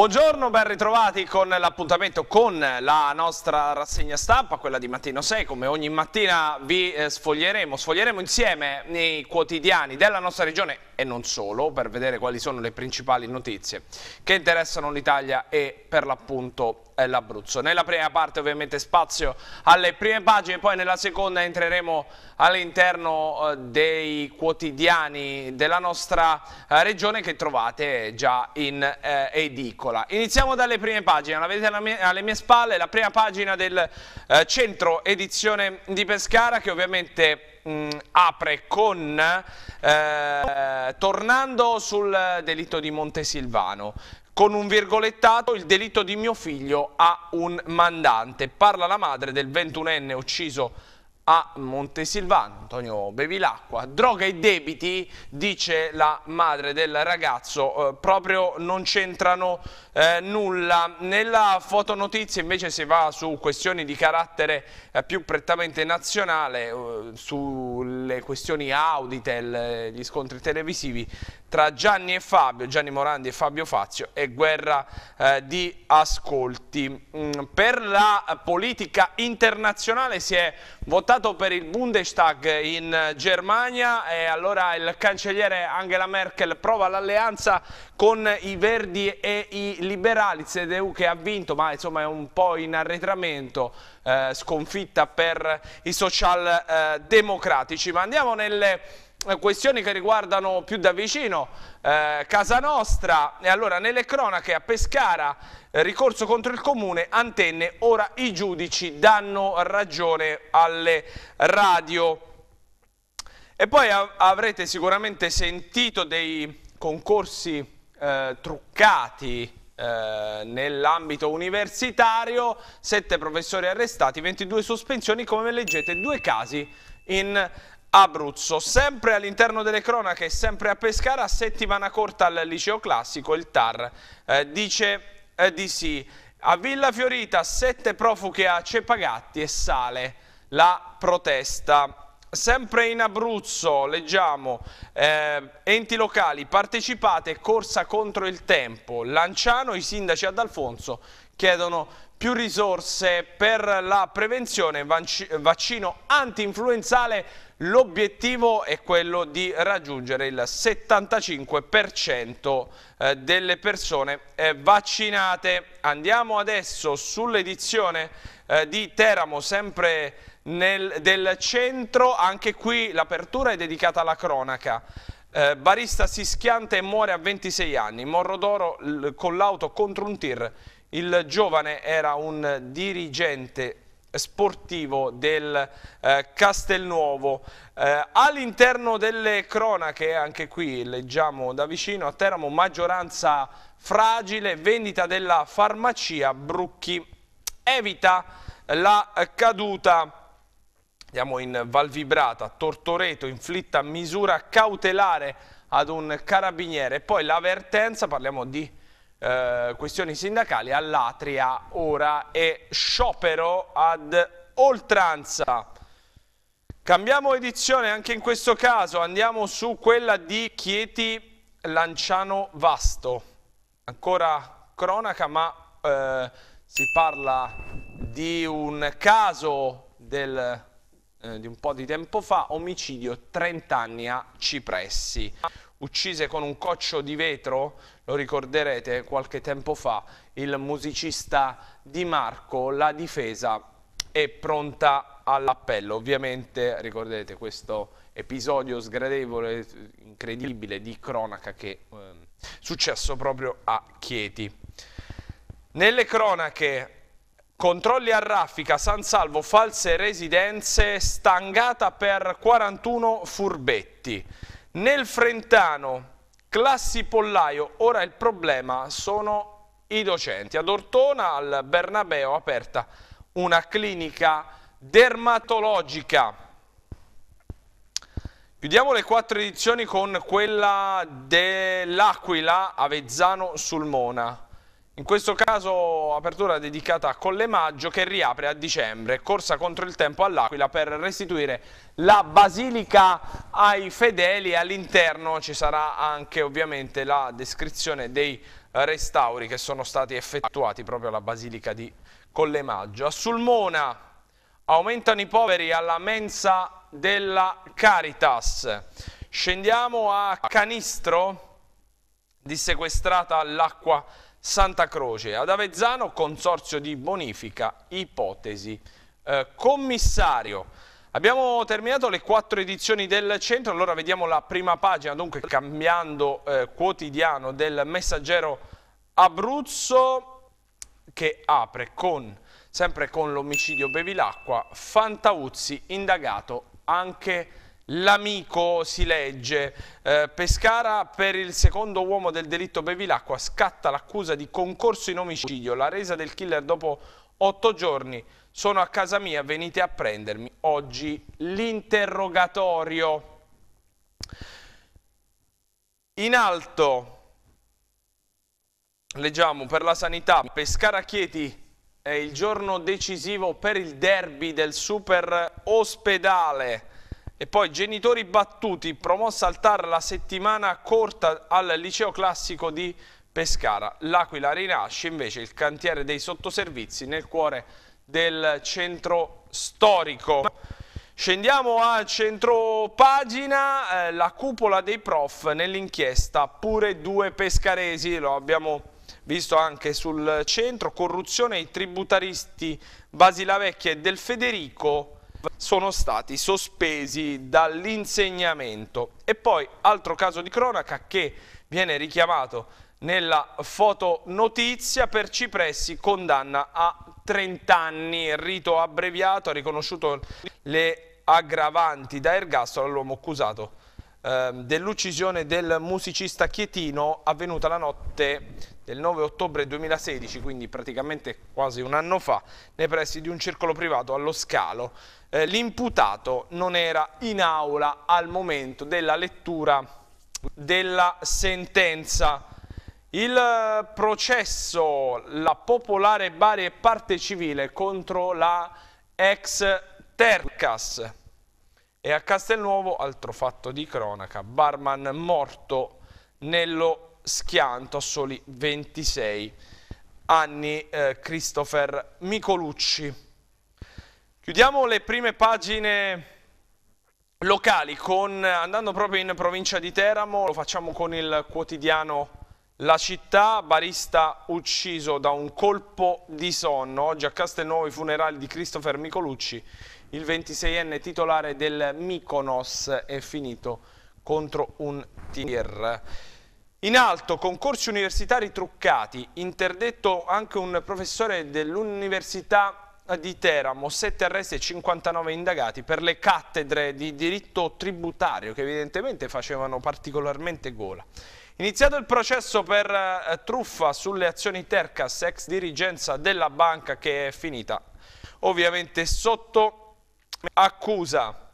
Buongiorno, ben ritrovati con l'appuntamento con la nostra rassegna stampa, quella di Mattino 6. Come ogni mattina vi eh, sfoglieremo, sfoglieremo insieme i quotidiani della nostra regione e non solo, per vedere quali sono le principali notizie che interessano l'Italia e per l'appunto eh, l'Abruzzo. Nella prima parte ovviamente spazio alle prime pagine, poi nella seconda entreremo all'interno eh, dei quotidiani della nostra eh, regione che trovate già in edicola. Iniziamo dalle prime pagine, la vedete alle mie spalle, la prima pagina del centro edizione di Pescara che ovviamente mh, mm, apre con eh, tornando sul delitto di Montesilvano con un virgolettato il delitto di mio figlio ha un mandante parla la madre del ventunenne ucciso a Montesilvano, Antonio Bevilacqua. Droga e debiti, dice la madre del ragazzo, eh, proprio non c'entrano eh, nulla. Nella fotonotizia invece si va su questioni di carattere eh, più prettamente nazionale, eh, sulle questioni Auditel, eh, gli scontri televisivi tra Gianni e Fabio, Gianni Morandi e Fabio Fazio e guerra eh, di ascolti. Mm, per la politica internazionale si è votato votato per il Bundestag in Germania e allora il cancelliere Angela Merkel prova l'alleanza con i Verdi e i Liberali, CDU che ha vinto ma insomma è un po' in arretramento, eh, sconfitta per i socialdemocratici. Eh, ma andiamo nelle eh, questioni che riguardano più da vicino eh, casa nostra e allora nelle cronache a Pescara eh, ricorso contro il comune antenne ora i giudici danno ragione alle radio e poi av avrete sicuramente sentito dei concorsi eh, truccati eh, nell'ambito universitario, 7 professori arrestati, 22 sospensioni, come leggete, due casi in Abruzzo, sempre all'interno delle cronache, sempre a Pescara, settimana corta al liceo classico, il TAR eh, dice eh, di sì. A Villa Fiorita, sette profughi a Cepagatti e sale la protesta. Sempre in Abruzzo, leggiamo, eh, enti locali, partecipate, corsa contro il tempo. Lanciano, i sindaci ad Alfonso chiedono più risorse per la prevenzione, vaccino anti-influenzale L'obiettivo è quello di raggiungere il 75% eh, delle persone eh, vaccinate. Andiamo adesso sull'edizione eh, di Teramo, sempre nel, del centro, anche qui l'apertura è dedicata alla cronaca. barista si schianta e muore a 26 anni, Morro d'oro con l'auto contro un tir. Il giovane era un dirigente sportivo del eh, Castelnuovo. Eh, All'interno delle cronache, anche qui leggiamo da vicino, a Teramo maggioranza fragile, vendita della farmacia Brucchi evita la caduta. Andiamo in Valvibrata, Tortoreto inflitta misura cautelare ad un carabiniere. Poi l'avvertenza, parliamo di eh, questioni sindacali all'Atria ora e sciopero ad oltranza. Cambiamo edizione anche in questo caso, andiamo su quella di Chieti Lanciano Vasto. Ancora cronaca, ma eh, si parla di un caso del, eh, di un po' di tempo fa, omicidio 30 anni a Cipressi. Uccise con un coccio di vetro lo ricorderete qualche tempo fa, il musicista Di Marco, la difesa è pronta all'appello. Ovviamente ricorderete questo episodio sgradevole, incredibile di cronaca che ehm, è eh, successo proprio a Chieti. Nelle cronache Controlli a raffica, San Salvo, false residenze, stangata per 41 furbetti. Nel Frentano, Classi pollaio, ora il problema sono i docenti. Ad Ortona, al Bernabeo, aperta una clinica dermatologica. Chiudiamo le quattro edizioni con quella dell'Aquila, Avezzano, Sulmona. In questo caso apertura dedicata a Collemaggio che riapre a dicembre, corsa contro il tempo all'Aquila per restituire la Basilica ai fedeli all'interno ci sarà anche ovviamente la descrizione dei restauri che sono stati effettuati proprio alla Basilica di Collemaggio. A Sulmona aumentano i poveri alla mensa della Caritas. Scendiamo a Canistro, dissequestrata l'acqua Santa Croce, ad Avezzano consorzio di bonifica ipotesi. Eh, commissario, abbiamo terminato le quattro edizioni del centro, allora vediamo la prima pagina, dunque cambiando eh, quotidiano del messaggero Abruzzo che apre con, sempre con l'omicidio Bevilacqua, Fantauzzi indagato anche L'amico si legge, eh, Pescara per il secondo uomo del delitto Bevilacqua scatta l'accusa di concorso in omicidio, la resa del killer dopo otto giorni, sono a casa mia, venite a prendermi, oggi l'interrogatorio. In alto, leggiamo, per la sanità, Pescara Chieti è il giorno decisivo per il derby del super ospedale. E poi genitori battuti, promossa al TAR la settimana corta al liceo classico di Pescara. L'Aquila rinasce invece il cantiere dei sottoservizi nel cuore del centro storico. Scendiamo a centro pagina, eh, la cupola dei prof nell'inchiesta, pure due pescaresi, lo abbiamo visto anche sul centro, corruzione ai tributaristi Basilavecchia e del Federico, sono stati sospesi dall'insegnamento. E poi altro caso di cronaca che viene richiamato nella fotonotizia per Cipressi condanna a 30 anni, rito abbreviato, ha riconosciuto le aggravanti da ergastolo all'uomo accusato Ehm, dell'uccisione del musicista Chietino avvenuta la notte del 9 ottobre 2016, quindi praticamente quasi un anno fa, nei pressi di un circolo privato allo Scalo. Eh, L'imputato non era in aula al momento della lettura della sentenza. Il processo, la popolare Bari e parte civile contro la ex Tercas, e a Castelnuovo, altro fatto di cronaca, barman morto nello schianto a soli 26 anni, eh, Christopher Micolucci. Chiudiamo le prime pagine locali con, andando proprio in provincia di Teramo, lo facciamo con il quotidiano La Città, barista ucciso da un colpo di sonno, oggi a Castelnuovo i funerali di Christopher Micolucci, il 26enne titolare del Mykonos è finito contro un tir. In alto, concorsi universitari truccati, interdetto anche un professore dell'Università di Teramo, 7 arresti e 59 indagati per le cattedre di diritto tributario che evidentemente facevano particolarmente gola. Iniziato il processo per eh, truffa sulle azioni Tercas, ex dirigenza della banca che è finita ovviamente sotto Accusa.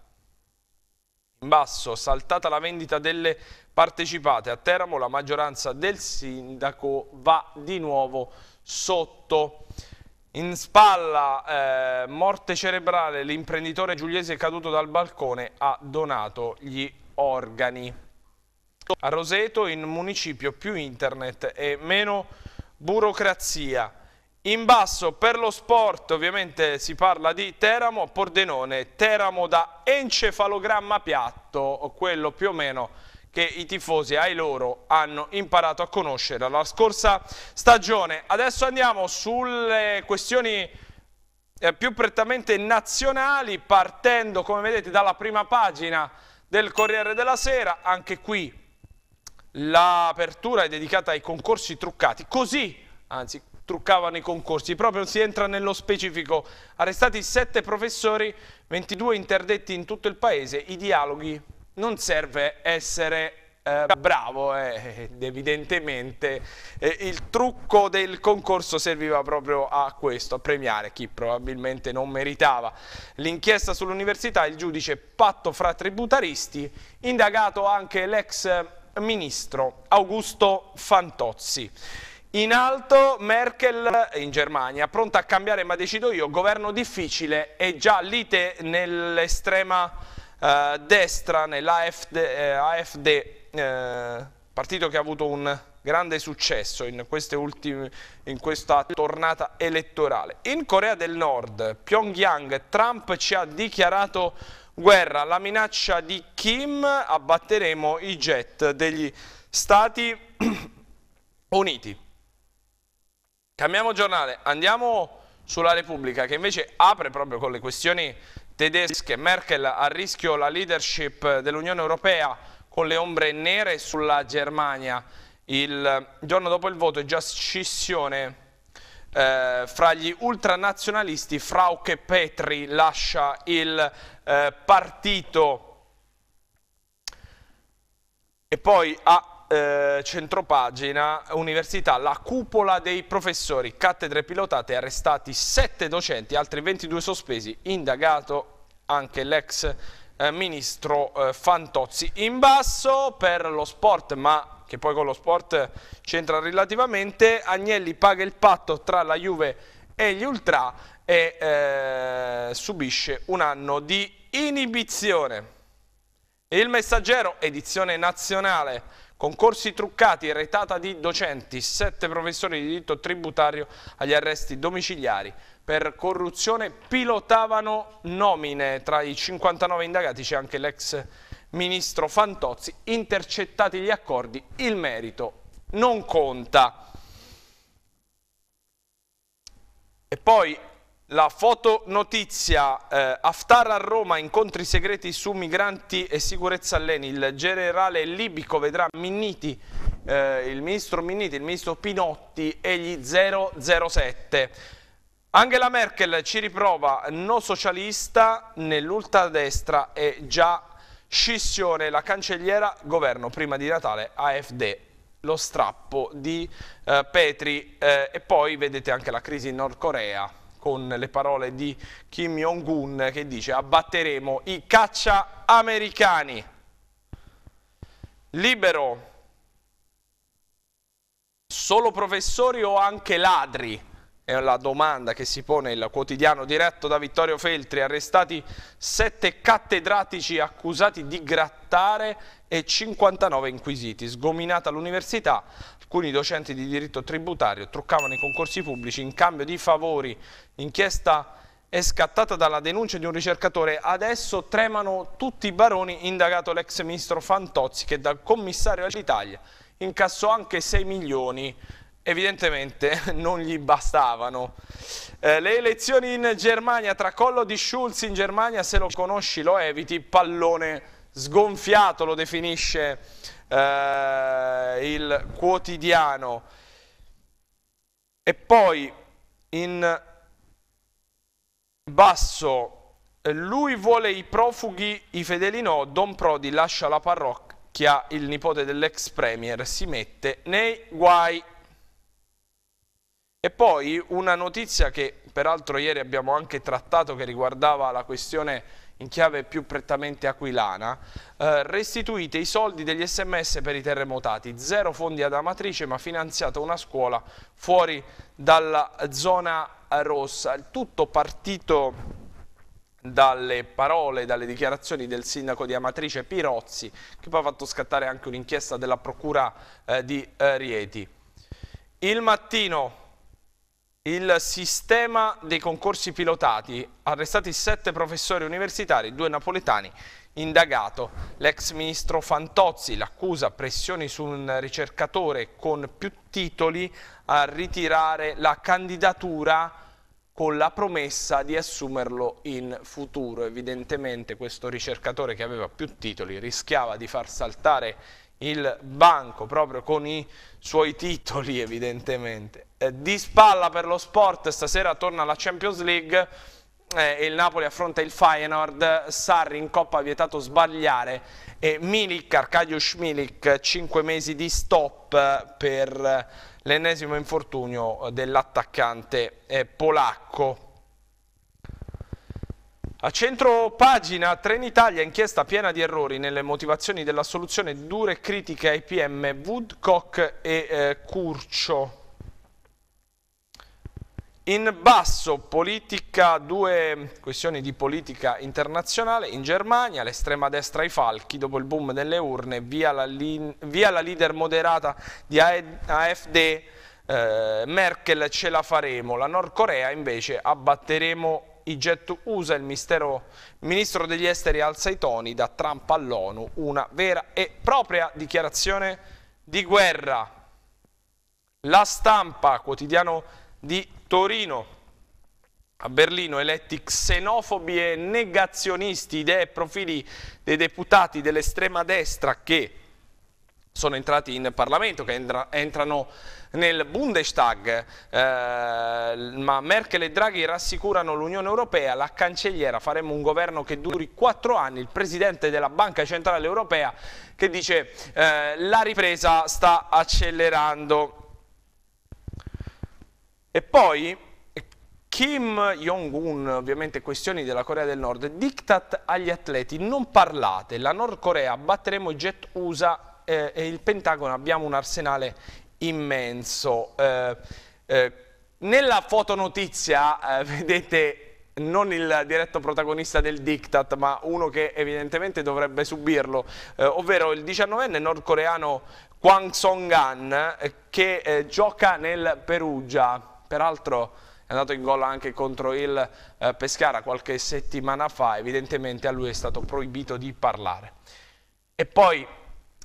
In basso, saltata la vendita delle partecipate a Teramo, la maggioranza del sindaco va di nuovo sotto. In spalla, eh, morte cerebrale, l'imprenditore giuliese è caduto dal balcone, ha donato gli organi. A Roseto, in municipio più internet e meno burocrazia. In basso per lo sport ovviamente si parla di Teramo, Pordenone, Teramo da encefalogramma piatto, quello più o meno che i tifosi ai loro hanno imparato a conoscere la scorsa stagione. Adesso andiamo sulle questioni eh, più prettamente nazionali, partendo come vedete dalla prima pagina del Corriere della Sera, anche qui l'apertura è dedicata ai concorsi truccati, così, anzi truccavano i concorsi. Proprio si entra nello specifico. Arrestati 7 professori, 22 interdetti in tutto il paese. I dialoghi non serve essere eh, bravo, eh. evidentemente eh, il trucco del concorso serviva proprio a questo, a premiare chi probabilmente non meritava. L'inchiesta sull'università, il giudice patto fra tributaristi, indagato anche l'ex ministro Augusto Fantozzi. In alto Merkel in Germania, pronta a cambiare ma decido io, governo difficile e già lite nell'estrema eh, destra, nell'AFD, eh, eh, partito che ha avuto un grande successo in, ultime, in, questa tornata elettorale. In Corea del Nord, Pyongyang, Trump ci ha dichiarato guerra, la minaccia di Kim, abbatteremo i jet degli Stati Uniti. Cambiamo giornale, andiamo sulla Repubblica che invece apre proprio con le questioni tedesche. Merkel a rischio la leadership dell'Unione Europea con le ombre nere sulla Germania. Il giorno dopo il voto è già scissione eh, fra gli ultranazionalisti. Frauke Petri lascia il eh, partito. E poi a eh, centropagina Università, la cupola dei professori, cattedre pilotate, arrestati 7 docenti, altri 22 sospesi, indagato anche l'ex eh, ministro eh, Fantozzi. In basso per lo sport, ma che poi con lo sport c'entra relativamente, Agnelli paga il patto tra la Juve e gli Ultra e eh, subisce un anno di inibizione. Il messaggero, edizione nazionale, Concorsi truccati retata di docenti, sette professori di diritto tributario agli arresti domiciliari. Per corruzione pilotavano nomine, tra i 59 indagati c'è anche l'ex ministro Fantozzi, intercettati gli accordi, il merito non conta. E poi la fotonotizia, eh, Haftar a Roma, incontri segreti su migranti e sicurezza all'ENI, il generale libico vedrà Minniti, eh, il ministro Minniti, il ministro Pinotti e gli 007. Angela Merkel ci riprova, no socialista, nell'ultradestra è già scissione, la cancelliera governo prima di Natale AFD lo strappo di eh, Petri eh, e poi vedete anche la crisi in Nord Corea con le parole di Kim Jong-un che dice abbatteremo i caccia americani. Libero, solo professori o anche ladri? È la domanda che si pone il quotidiano diretto da Vittorio Feltri, arrestati sette cattedratici accusati di grattare e 59 inquisiti. Sgominata l'università, alcuni docenti di diritto tributario truccavano i concorsi pubblici in cambio di favori. L'inchiesta è scattata dalla denuncia di un ricercatore. Adesso tremano tutti i baroni, indagato l'ex ministro Fantozzi che dal commissario all'Italia incassò anche 6 milioni evidentemente non gli bastavano. Eh, le elezioni in Germania, tracollo di Schulz in Germania, se lo conosci lo eviti, pallone sgonfiato lo definisce eh, il quotidiano e poi in basso lui vuole i profughi, i fedeli no, Don Prodi lascia la parrocchia, il nipote dell'ex premier si mette nei guai. E poi una notizia che peraltro ieri abbiamo anche trattato che riguardava la questione in chiave più prettamente aquilana, eh, restituite i soldi degli sms per i terremotati, zero fondi ad Amatrice ma finanziata una scuola fuori dalla zona rossa. Il tutto partito dalle parole, dalle dichiarazioni del sindaco di Amatrice Pirozzi, che poi ha fatto scattare anche un'inchiesta della procura eh, di eh, Rieti. Il mattino il sistema dei concorsi pilotati, arrestati sette professori universitari, due napoletani, indagato. L'ex ministro Fantozzi l'accusa pressioni su un ricercatore con più titoli a ritirare la candidatura con la promessa di assumerlo in futuro. Evidentemente questo ricercatore che aveva più titoli rischiava di far saltare il banco proprio con i suoi titoli evidentemente. Eh, di spalla per lo sport, stasera torna alla Champions League e eh, il Napoli affronta il Feyenoord, Sarri in Coppa ha vietato sbagliare e Milik, Arkadiusz Milik, 5 mesi di stop eh, per l'ennesimo infortunio eh, dell'attaccante eh, polacco. A centro pagina Trenitalia inchiesta piena di errori nelle motivazioni della soluzione dure critiche ai PM Woodcock e eh, Curcio. In basso politica, due questioni di politica internazionale, in Germania l'estrema destra ai falchi dopo il boom delle urne, via la, via la leader moderata di AFD, eh, Merkel ce la faremo, la Nord Corea invece abbatteremo i Igettu USA, il mistero, ministro degli esteri alza i toni da Trump all'ONU, una vera e propria dichiarazione di guerra. La stampa, quotidiano di Torino, a Berlino eletti xenofobi e negazionisti, idee e profili dei deputati dell'estrema destra che sono entrati in Parlamento, che entra, entrano nel Bundestag, eh, ma Merkel e Draghi rassicurano l'Unione Europea, la cancelliera, faremo un governo che duri quattro anni, il presidente della Banca Centrale Europea che dice eh, la ripresa sta accelerando. E poi Kim Jong-un, ovviamente questioni della Corea del Nord, diktat agli atleti, non parlate, la Nord Corea, batteremo jet USA eh, e il Pentagono abbiamo un arsenale immenso. Eh, eh, nella fotonotizia eh, vedete non il diretto protagonista del diktat, ma uno che evidentemente dovrebbe subirlo, eh, ovvero il 19enne nordcoreano Kwang Song-gan eh, che gioca nel Perugia. Peraltro è andato in gol anche contro il eh, Pescara qualche settimana fa, evidentemente a lui è stato proibito di parlare. E poi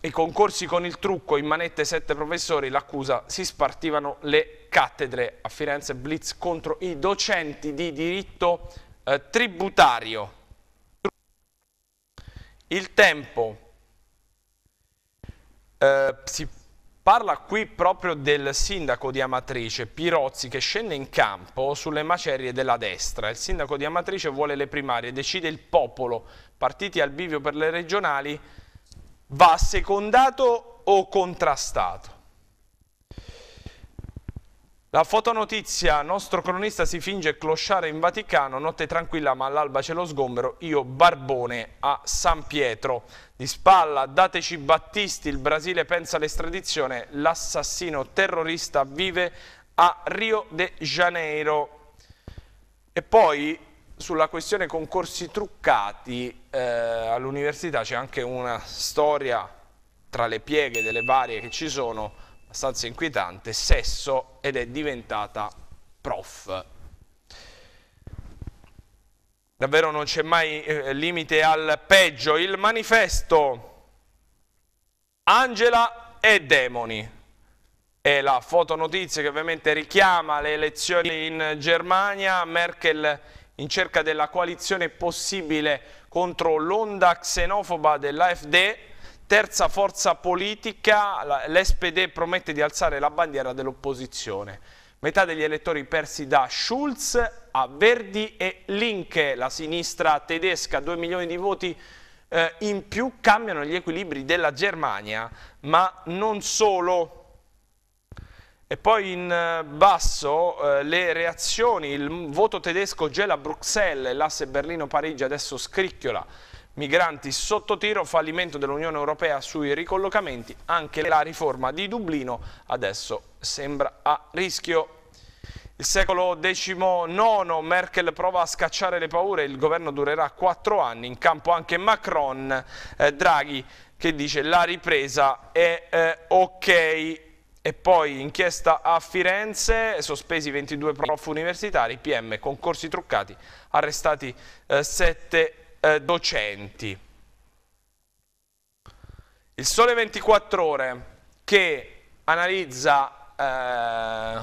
i concorsi con il trucco in manette sette professori, l'accusa, si spartivano le cattedre a Firenze Blitz contro i docenti di diritto eh, tributario. Il tempo, eh, si parla qui proprio del sindaco di Amatrice, Pirozzi, che scende in campo sulle macerie della destra. Il sindaco di Amatrice vuole le primarie, decide il popolo, partiti al bivio per le regionali, va secondato o contrastato. La fotonotizia, nostro cronista si finge clochare in Vaticano, notte tranquilla ma all'alba c'è lo sgombero, io barbone a San Pietro. Di spalla, dateci Battisti, il Brasile pensa all'estradizione, l'assassino terrorista vive a Rio de Janeiro. E poi sulla questione concorsi truccati eh, all'università c'è anche una storia tra le pieghe delle varie che ci sono abbastanza inquietante, sesso ed è diventata prof. Davvero non c'è mai eh, limite al peggio. Il manifesto Angela e demoni è la fotonotizia che ovviamente richiama le elezioni in Germania. Merkel in cerca della coalizione possibile contro l'onda xenofoba dell'AFD, terza forza politica, l'SPD promette di alzare la bandiera dell'opposizione. Metà degli elettori persi da Schulz a Verdi e Linke, la sinistra tedesca, 2 milioni di voti eh, in più, cambiano gli equilibri della Germania, ma non solo. E poi in eh, basso eh, le reazioni, il voto tedesco gela Bruxelles, l'asse Berlino-Parigi adesso scricchiola. Migranti sotto tiro, fallimento dell'Unione Europea sui ricollocamenti, anche la riforma di Dublino adesso sembra a rischio. Il secolo XIX, Merkel prova a scacciare le paure, il governo durerà quattro anni, in campo anche Macron, eh, Draghi che dice la ripresa è eh, ok. E poi inchiesta a Firenze, sospesi 22 prof universitari, PM, concorsi truccati, arrestati eh, 7 eh, docenti. Il Sole 24 Ore che analizza...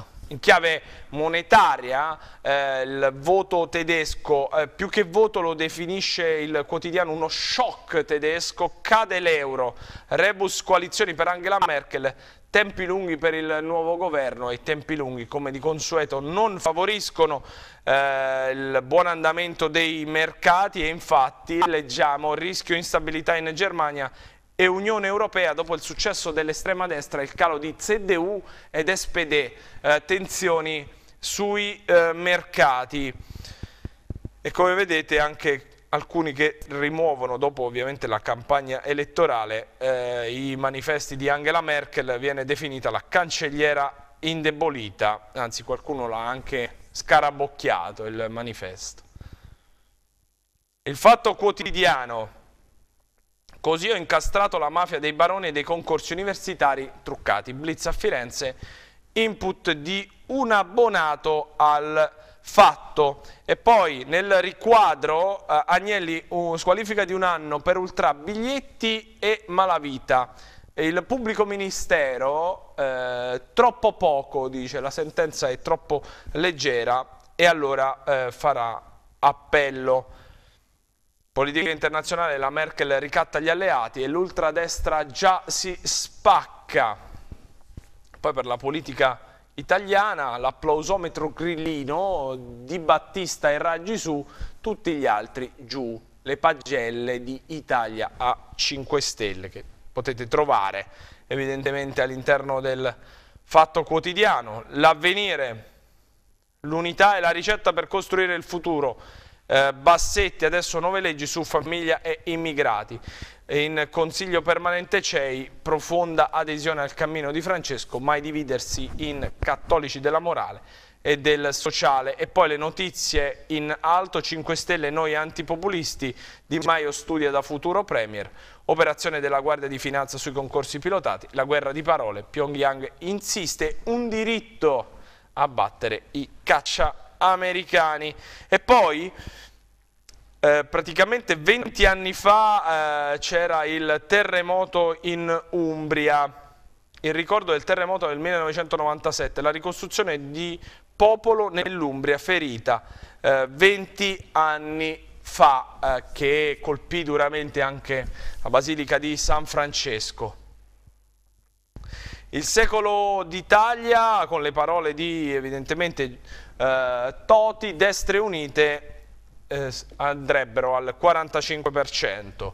Eh, in chiave monetaria eh, il voto tedesco, eh, più che voto lo definisce il quotidiano uno shock tedesco, cade l'euro, rebus coalizioni per Angela Merkel, Tempi lunghi per il nuovo governo e tempi lunghi come di consueto non favoriscono eh, il buon andamento dei mercati e infatti leggiamo rischio instabilità in Germania e Unione Europea dopo il successo dell'estrema destra, il calo di CDU ed SPD, eh, tensioni sui eh, mercati e come vedete anche alcuni che rimuovono dopo ovviamente la campagna elettorale eh, i manifesti di Angela Merkel viene definita la cancelliera indebolita anzi qualcuno l'ha anche scarabocchiato il manifesto il fatto quotidiano così ho incastrato la mafia dei baroni e dei concorsi universitari truccati blitz a Firenze input di un abbonato al fatto. E poi nel riquadro eh, Agnelli uh, squalifica di un anno per ultra biglietti e malavita. Il pubblico ministero eh, troppo poco dice la sentenza è troppo leggera e allora eh, farà appello. Politica internazionale, la Merkel ricatta gli alleati e l'ultradestra già si spacca. Poi per la politica italiana, l'applausometro grillino di Battista e Raggi su, tutti gli altri giù, le pagelle di Italia a 5 stelle che potete trovare evidentemente all'interno del fatto quotidiano. L'avvenire, l'unità e la ricetta per costruire il futuro. Eh, Bassetti, adesso nuove leggi su famiglia e immigrati in Consiglio Permanente CEI, profonda adesione al cammino di Francesco, mai dividersi in cattolici della morale e del sociale. E poi le notizie in alto, 5 Stelle, noi antipopulisti, Di Maio studia da futuro Premier, operazione della Guardia di Finanza sui concorsi pilotati, la guerra di parole, Pyongyang insiste, un diritto a battere i caccia americani. E poi... Eh, praticamente 20 anni fa eh, c'era il terremoto in Umbria, il ricordo del terremoto del 1997, la ricostruzione di popolo nell'Umbria ferita, eh, 20 anni fa eh, che colpì duramente anche la basilica di San Francesco. Il secolo d'Italia, con le parole di evidentemente eh, Toti, Destre Unite, eh, andrebbero al 45%.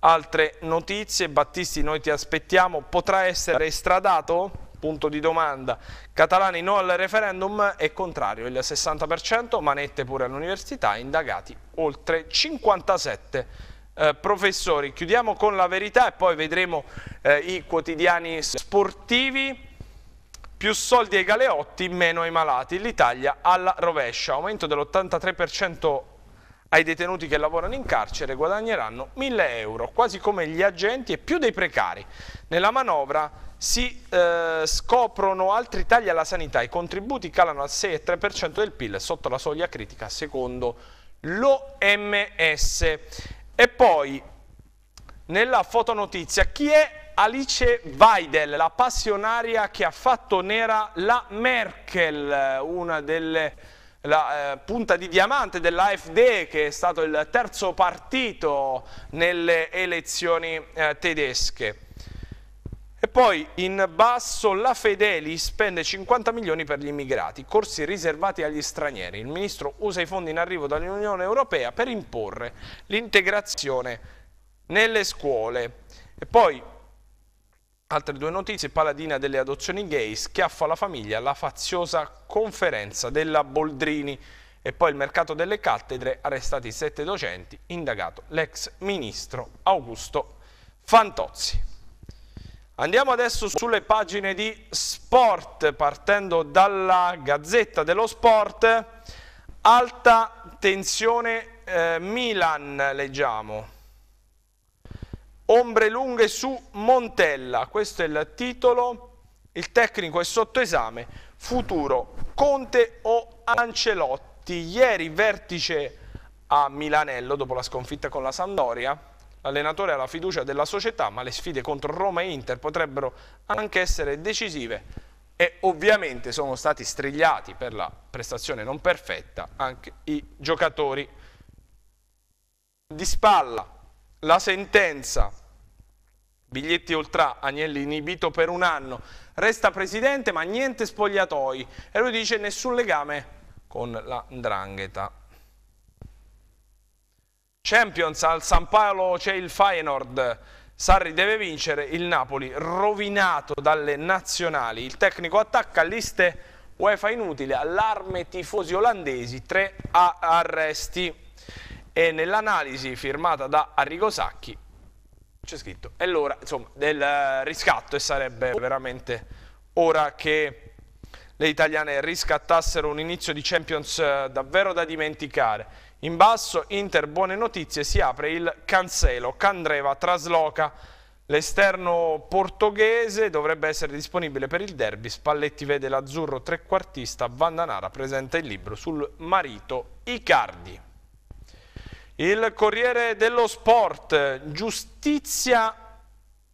Altre notizie, Battisti noi ti aspettiamo, potrà essere estradato? Punto di domanda, catalani no al referendum è contrario il 60%, manette pure all'università, indagati oltre 57 eh, professori. Chiudiamo con la verità e poi vedremo eh, i quotidiani sportivi. Più soldi ai galeotti, meno ai malati. L'Italia alla rovescia. Aumento dell'83% ai detenuti che lavorano in carcere guadagneranno 1000 euro, quasi come gli agenti e più dei precari. Nella manovra si eh, scoprono altri tagli alla sanità, i contributi calano al 6,3% del PIL sotto la soglia critica secondo l'OMS. E poi nella fotonotizia chi è Alice Weidel, la passionaria che ha fatto nera la Merkel, una delle la eh, punta di diamante dell'AfD che è stato il terzo partito nelle elezioni eh, tedesche. E poi in basso la Fedeli spende 50 milioni per gli immigrati, corsi riservati agli stranieri. Il ministro usa i fondi in arrivo dall'Unione Europea per imporre l'integrazione nelle scuole. E poi Altre due notizie, paladina delle adozioni gay, schiaffo alla famiglia, la faziosa conferenza della Boldrini e poi il mercato delle cattedre, arrestati sette docenti, indagato l'ex ministro Augusto Fantozzi. Andiamo adesso sulle pagine di sport, partendo dalla Gazzetta dello Sport, alta tensione eh, Milan, leggiamo. Ombre lunghe su Montella, questo è il titolo, il tecnico è sotto esame, futuro Conte o Ancelotti. Ieri vertice a Milanello dopo la sconfitta con la Sampdoria, l'allenatore ha la fiducia della società ma le sfide contro Roma e Inter potrebbero anche essere decisive e ovviamente sono stati strigliati per la prestazione non perfetta anche i giocatori di spalla la sentenza Biglietti Oltrà, Agnelli inibito per un anno, resta presidente ma niente spogliatoi e lui dice nessun legame con la Ndrangheta. Champions al San Paolo c'è il Feyenoord, Sarri deve vincere, il Napoli rovinato dalle nazionali, il tecnico attacca liste UEFA inutile, allarme tifosi olandesi, tre arresti e nell'analisi firmata da Arrigo Sacchi c'è scritto. E allora, insomma, del riscatto e sarebbe veramente ora che le italiane riscattassero un inizio di Champions eh, davvero da dimenticare. In basso, Inter, buone notizie, si apre il Cancelo, Candreva trasloca L'esterno portoghese dovrebbe essere disponibile per il derby. Spalletti vede l'azzurro trequartista. Vandanara presenta il libro sul marito Icardi. Il Corriere dello Sport, giustizia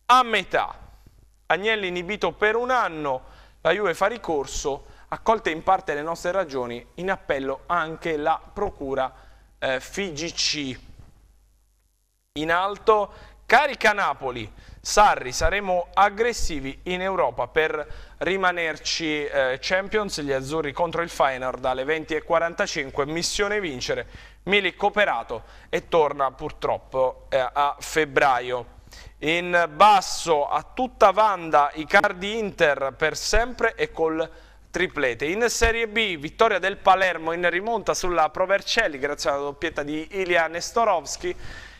a metà. Agnelli inibito per un anno, la Juve fa ricorso, accolte in parte le nostre ragioni, in appello anche la procura eh, FIGC. In alto, carica Napoli, Sarri, saremo aggressivi in Europa per rimanerci eh, Champions, gli azzurri contro il Feyenoord alle 20.45, missione vincere, Milik operato e torna purtroppo eh, a febbraio. In basso a tutta vanda cardi Inter per sempre e col triplete. In Serie B vittoria del Palermo in rimonta sulla Provercelli grazie alla doppietta di Ilya Nestorovski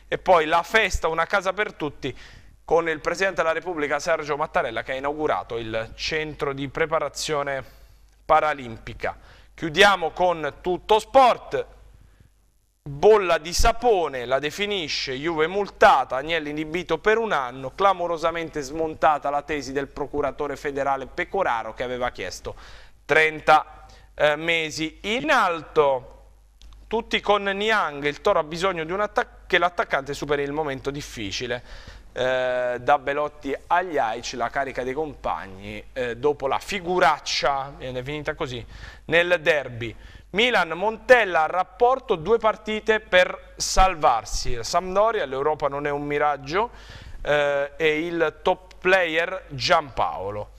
e poi la festa Una casa per tutti con il Presidente della Repubblica Sergio Mattarella che ha inaugurato il centro di preparazione paralimpica. Chiudiamo con tutto sport, Bolla di sapone, la definisce, Juve multata, Agnelli inibito per un anno, clamorosamente smontata la tesi del procuratore federale Pecoraro che aveva chiesto 30 eh, mesi. In alto, tutti con Niang, il Toro ha bisogno che l'attaccante superi il momento difficile. Eh, da Belotti agli Aic la carica dei compagni eh, dopo la figuraccia, viene definita così, nel derby. Milan, Montella, rapporto due partite per salvarsi. Sampdoria, l'Europa non è un miraggio, eh, e il top player Giampaolo.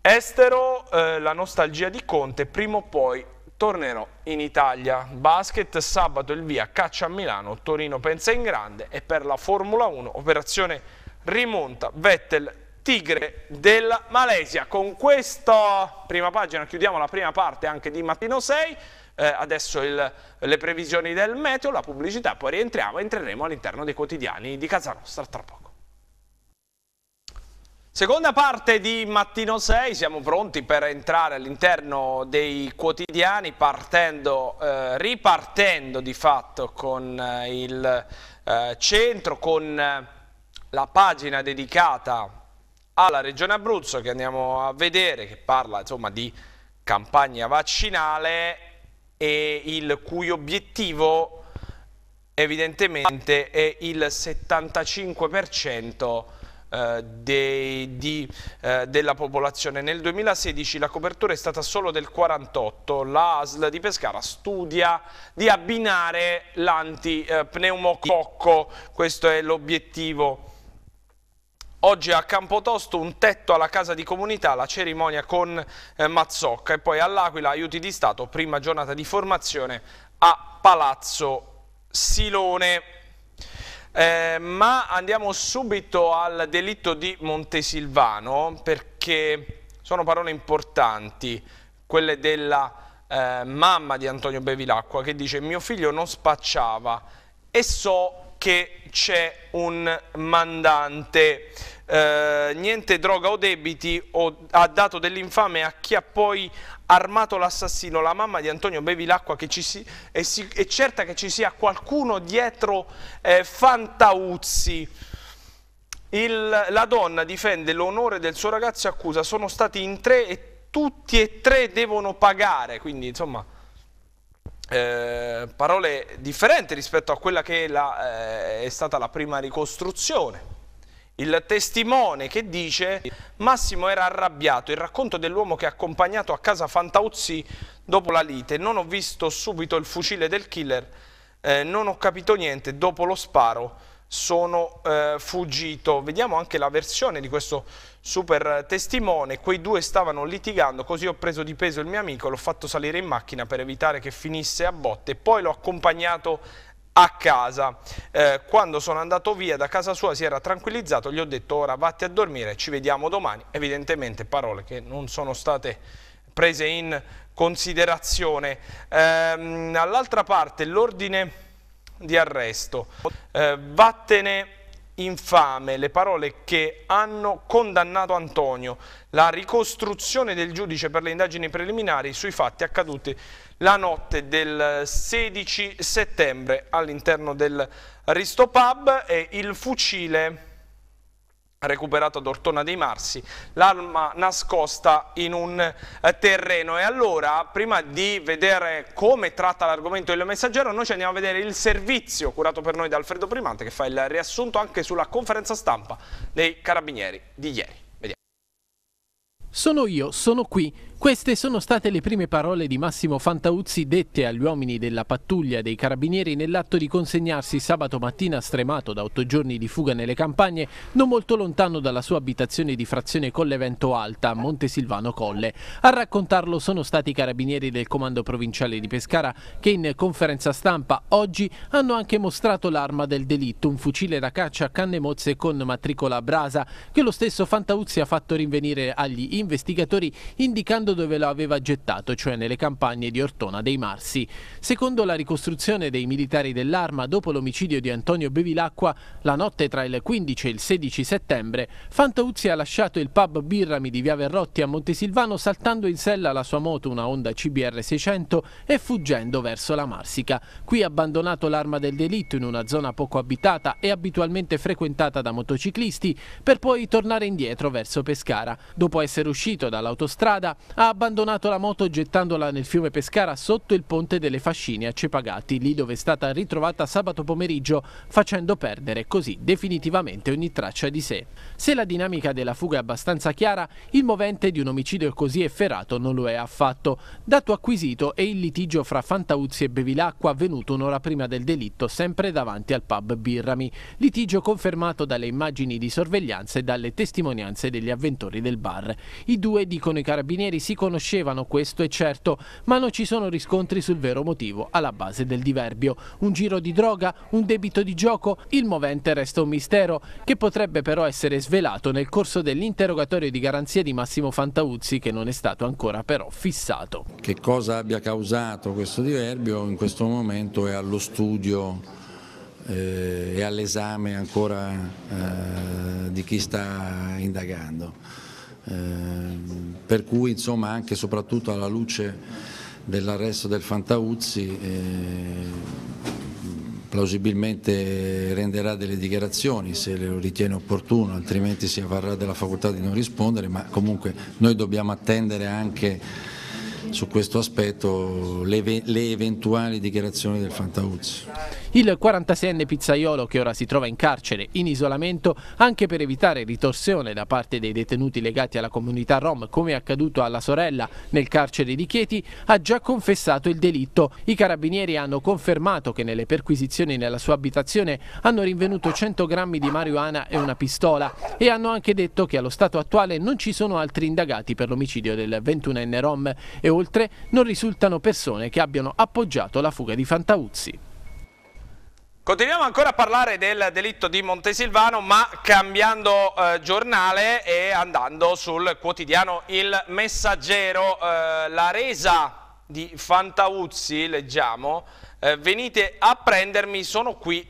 Estero, eh, la nostalgia di Conte, prima o poi tornerò in Italia. Basket, sabato il via, caccia a Milano, Torino pensa in grande e per la Formula 1 operazione rimonta, Vettel Tigre della Malesia. Con questa prima pagina chiudiamo la prima parte anche di Mattino 6, eh, adesso il, le previsioni del meteo, la pubblicità, poi rientriamo e entreremo all'interno dei quotidiani di casa nostra tra poco. Seconda parte di Mattino 6, siamo pronti per entrare all'interno dei quotidiani partendo, eh, ripartendo di fatto con eh, il eh, centro, con eh, la pagina dedicata alla Regione Abruzzo che andiamo a vedere, che parla insomma, di campagna vaccinale e il cui obiettivo evidentemente è il 75% eh, dei, di, eh, della popolazione. Nel 2016 la copertura è stata solo del 48%, l'ASL di Pescara studia di abbinare l'antipneumococco, eh, questo è l'obiettivo Oggi a Campotosto un tetto alla casa di comunità, la cerimonia con eh, Mazzocca e poi all'Aquila aiuti di Stato, prima giornata di formazione a Palazzo Silone. Eh, ma andiamo subito al delitto di Montesilvano perché sono parole importanti, quelle della eh, mamma di Antonio Bevilacqua che dice mio figlio non spacciava e so che c'è un mandante eh, niente droga o debiti o ha dato dell'infame a chi ha poi armato l'assassino, la mamma di Antonio bevi l'acqua che ci si, è, si, è, certa che ci sia qualcuno dietro eh, Fantauzzi. Il, la donna difende l'onore del suo ragazzo e accusa, sono stati in tre e tutti e tre devono pagare, quindi insomma eh, parole differenti rispetto a quella che la, eh, è stata la prima ricostruzione. Il testimone che dice Massimo era arrabbiato, il racconto dell'uomo che ha accompagnato a casa Fantauzzi dopo la lite, non ho visto subito il fucile del killer, eh, non ho capito niente, dopo lo sparo sono eh, fuggito. Vediamo anche la versione di questo super testimone, quei due stavano litigando, così ho preso di peso il mio amico, l'ho fatto salire in macchina per evitare che finisse a botte, poi l'ho accompagnato a casa. Eh, quando sono andato via da casa sua si era tranquillizzato, gli ho detto ora vatti a dormire, ci vediamo domani. Evidentemente parole che non sono state prese in considerazione. Eh, All'altra parte l'ordine di arresto. Eh, vattene infame le parole che hanno condannato Antonio, la ricostruzione del giudice per le indagini preliminari sui fatti accaduti la notte del 16 settembre all'interno del Risto e il fucile recuperato ad Ortona dei Marsi, l'arma nascosta in un terreno. E allora, prima di vedere come tratta l'argomento il messaggero, noi ci andiamo a vedere il servizio curato per noi da Alfredo Primante, che fa il riassunto anche sulla conferenza stampa dei carabinieri di ieri. Vediamo. Sono io, sono qui. Queste sono state le prime parole di Massimo Fantauzzi dette agli uomini della pattuglia dei carabinieri nell'atto di consegnarsi sabato mattina stremato da otto giorni di fuga nelle campagne non molto lontano dalla sua abitazione di frazione Collevento Alta a Montesilvano Colle. A raccontarlo sono stati i carabinieri del comando provinciale di Pescara che in conferenza stampa oggi hanno anche mostrato l'arma del delitto, un fucile da caccia a canne mozze con matricola a brasa che lo stesso Fantauzzi ha fatto rinvenire agli investigatori indicando dove lo aveva gettato, cioè nelle campagne di Ortona dei Marsi. Secondo la ricostruzione dei militari dell'arma, dopo l'omicidio di Antonio Bevilacqua, la notte tra il 15 e il 16 settembre, Fantauzzi ha lasciato il pub Birrami di Via Verrotti a Montesilvano saltando in sella la sua moto, una Honda CBR 600, e fuggendo verso la Marsica. Qui ha abbandonato l'arma del delitto in una zona poco abitata e abitualmente frequentata da motociclisti, per poi tornare indietro verso Pescara. Dopo essere uscito dall'autostrada, ha abbandonato la moto gettandola nel fiume Pescara sotto il ponte delle Fascine a Cepagati, lì dove è stata ritrovata sabato pomeriggio facendo perdere così definitivamente ogni traccia di sé. Se la dinamica della fuga è abbastanza chiara, il movente di un omicidio così efferato non lo è affatto. Dato acquisito è il litigio fra Fantauzzi e Bevilacqua avvenuto un'ora prima del delitto sempre davanti al pub Birrami, litigio confermato dalle immagini di sorveglianza e dalle testimonianze degli avventori del bar. I due, dicono i carabinieri, si conoscevano, questo è certo, ma non ci sono riscontri sul vero motivo alla base del diverbio. Un giro di droga, un debito di gioco, il movente resta un mistero che potrebbe però essere svelato nel corso dell'interrogatorio di garanzia di Massimo Fantauzzi che non è stato ancora però fissato. Che cosa abbia causato questo diverbio in questo momento è allo studio e eh, all'esame ancora eh, di chi sta indagando. Ehm, per cui insomma anche e soprattutto alla luce dell'arresto del Fantauzzi ehm, plausibilmente renderà delle dichiarazioni se lo ritiene opportuno, altrimenti si avvarrà della facoltà di non rispondere, ma comunque noi dobbiamo attendere anche su questo aspetto le, le eventuali dichiarazioni del Fantauzzi. Il 46enne pizzaiolo che ora si trova in carcere in isolamento anche per evitare ritorsione da parte dei detenuti legati alla comunità rom come è accaduto alla sorella nel carcere di Chieti ha già confessato il delitto. I carabinieri hanno confermato che nelle perquisizioni nella sua abitazione hanno rinvenuto 100 grammi di marijuana e una pistola e hanno anche detto che allo stato attuale non ci sono altri indagati per l'omicidio del 21enne rom e oltre non risultano persone che abbiano appoggiato la fuga di Fantauzzi. Continuiamo ancora a parlare del delitto di Montesilvano ma cambiando eh, giornale e andando sul quotidiano Il Messaggero, eh, la resa di Fantauzzi, leggiamo, eh, venite a prendermi, sono qui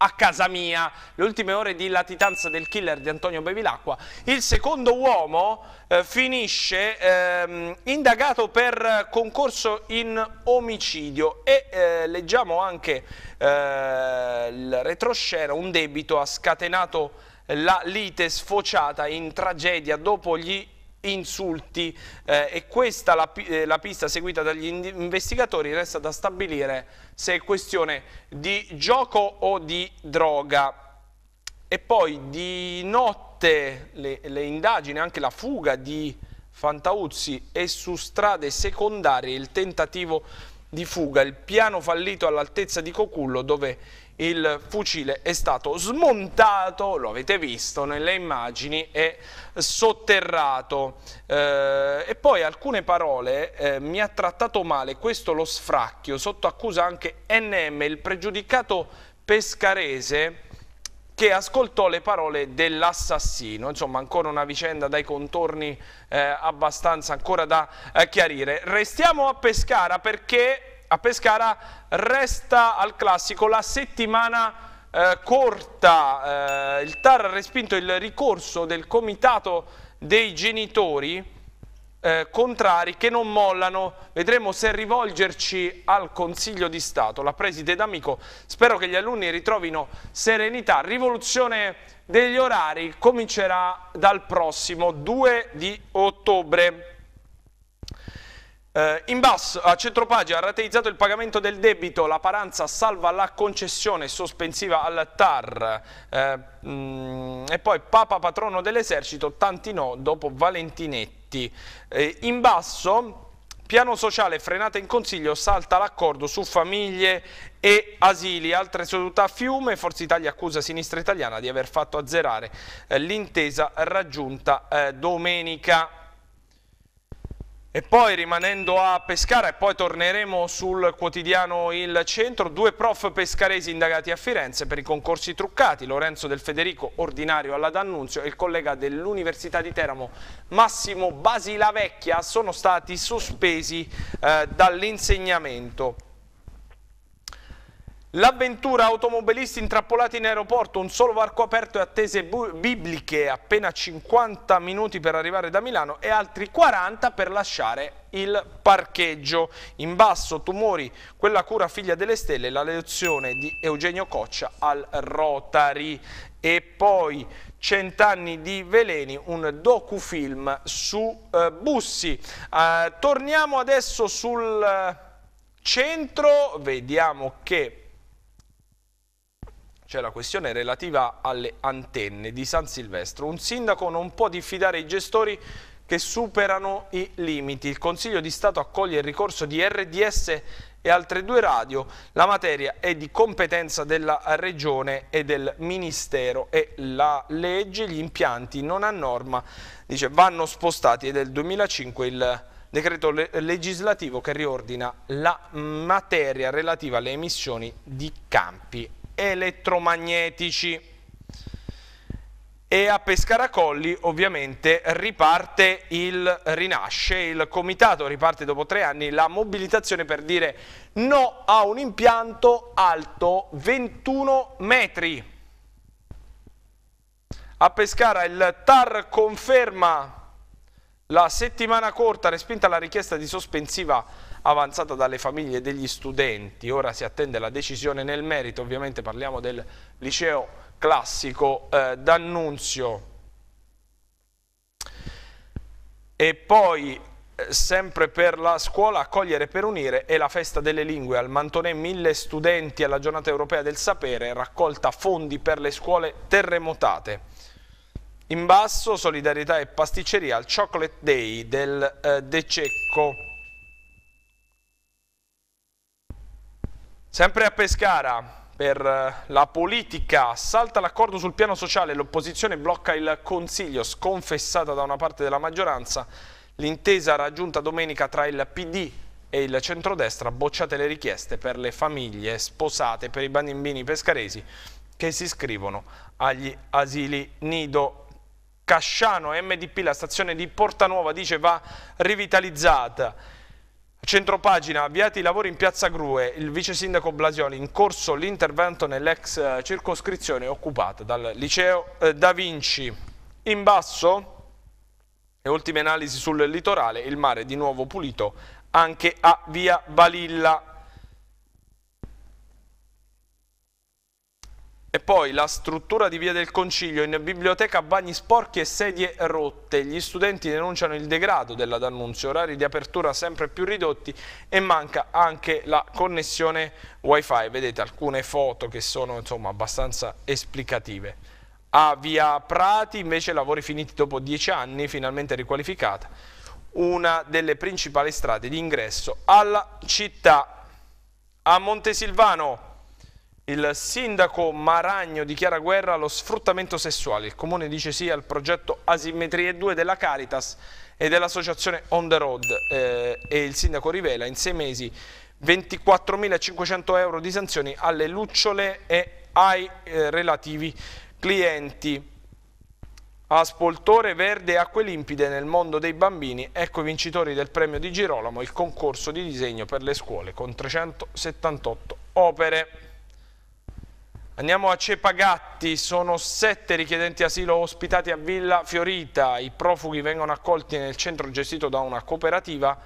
a casa mia, le ultime ore di latitanza del killer di Antonio Bevilacqua. Il secondo uomo eh, finisce eh, indagato per concorso in omicidio e eh, leggiamo anche eh, il retroscena, un debito ha scatenato la lite sfociata in tragedia dopo gli insulti eh, e questa la, eh, la pista seguita dagli investigatori resta da stabilire se è questione di gioco o di droga. E poi di notte le, le indagini, anche la fuga di Fantauzzi e su strade secondarie il tentativo di fuga, il piano fallito all'altezza di Cocullo dove il fucile è stato smontato, lo avete visto nelle immagini, e sotterrato. Eh, e poi alcune parole, eh, mi ha trattato male, questo lo sfracchio, sotto accusa anche NM, il pregiudicato pescarese che ascoltò le parole dell'assassino, insomma ancora una vicenda dai contorni eh, abbastanza ancora da eh, chiarire. Restiamo a Pescara perché a Pescara resta al classico la settimana eh, corta, eh, il TAR ha respinto il ricorso del comitato dei genitori eh, contrari che non mollano, vedremo se rivolgerci al Consiglio di Stato, la preside d'amico, spero che gli alunni ritrovino serenità, rivoluzione degli orari comincerà dal prossimo 2 di ottobre. Eh, in basso, a centropagina, rateizzato il pagamento del debito, la Paranza salva la concessione sospensiva al TAR. Eh, mh, mm, e poi Papa patrono dell'esercito, tanti no, dopo Valentinetti. Eh, in basso... Piano sociale frenata in consiglio, salta l'accordo su famiglie e asili. Altre sedute a Fiume, Forza Italia accusa Sinistra Italiana di aver fatto azzerare eh, l'intesa raggiunta eh, domenica. E poi rimanendo a Pescara e poi torneremo sul quotidiano Il Centro, due prof pescaresi indagati a Firenze per i concorsi truccati, Lorenzo Del Federico, ordinario alla D'Annunzio e il collega dell'Università di Teramo Massimo Basilavecchia sono stati sospesi eh, dall'insegnamento. L'avventura automobilisti intrappolati in aeroporto, un solo varco aperto e attese bibliche, appena 50 minuti per arrivare da Milano e altri 40 per lasciare il parcheggio. In basso tumori, quella cura figlia delle stelle, la lezione di Eugenio Coccia al Rotary. E poi Cent'anni di veleni, un docufilm su eh, Bussi. Eh, torniamo adesso sul... Eh, centro vediamo che c'è la questione relativa alle antenne di San Silvestro. Un sindaco non può diffidare i gestori che superano i limiti. Il Consiglio di Stato accoglie il ricorso di RDS e altre due radio. La materia è di competenza della Regione e del Ministero e la legge, gli impianti non a norma, dice, vanno spostati. È del 2005 il decreto legislativo che riordina la materia relativa alle emissioni di campi elettromagnetici. E a Pescaracolli ovviamente riparte il rinasce, il comitato riparte dopo tre anni la mobilitazione per dire no a un impianto alto 21 metri. A Pescara il TAR conferma la settimana corta respinta la richiesta di sospensiva avanzata dalle famiglie degli studenti. Ora si attende la decisione nel merito, ovviamente parliamo del liceo classico eh, D'Annunzio. E poi eh, sempre per la scuola Accogliere per Unire è la Festa delle Lingue. Al Mantonè mille studenti alla giornata europea del sapere, raccolta fondi per le scuole terremotate. In basso solidarietà e pasticceria al Chocolate Day del eh, De Cecco. Sempre a Pescara, per eh, la politica, salta l'accordo sul piano sociale, l'opposizione blocca il Consiglio, sconfessata da una parte della maggioranza, l'intesa raggiunta domenica tra il PD e il centrodestra, bocciate le richieste per le famiglie sposate, per i bambini pescaresi che si iscrivono agli asili nido. Casciano, MDP, la stazione di Porta Nuova, dice va rivitalizzata. Centropagina, avviati i lavori in Piazza Grue, il vice sindaco Blasioli in corso l'intervento nell'ex eh, circoscrizione occupata dal liceo eh, Da Vinci. In basso, le ultime analisi sul litorale, il mare di nuovo pulito anche a Via Balilla. E poi la struttura di Via del Concilio in biblioteca bagni sporchi e sedie rotte. Gli studenti denunciano il degrado della D'Annunzio, orari di apertura sempre più ridotti e manca anche la connessione wifi. Vedete alcune foto che sono insomma, abbastanza esplicative. A Via Prati invece lavori finiti dopo dieci anni, finalmente riqualificata, una delle principali strade di ingresso alla città. A Montesilvano il sindaco Maragno dichiara guerra allo sfruttamento sessuale. Il comune dice sì al progetto Asimmetrie 2 della Caritas e dell'associazione On the Road eh, e il sindaco rivela in sei mesi 24.500 euro di sanzioni alle lucciole e ai eh, relativi clienti. A Spoltore Verde e Acque Limpide nel mondo dei bambini, ecco i vincitori del premio di Girolamo, il concorso di disegno per le scuole con 378 opere. Andiamo a Cepagatti, sono sette richiedenti asilo ospitati a Villa Fiorita, i profughi vengono accolti nel centro gestito da una cooperativa,